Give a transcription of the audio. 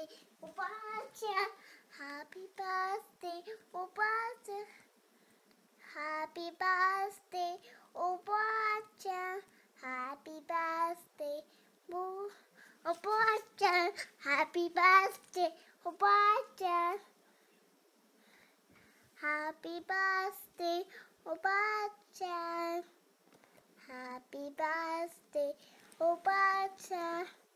birthday, Ubacha. Happy birthday, Ubacha. Happy birthday, Ubacha. Happy birthday, Ubacha. Happy birthday, Ubacha. Happy birthday, Ubacha. Happy birthday, Ubacha.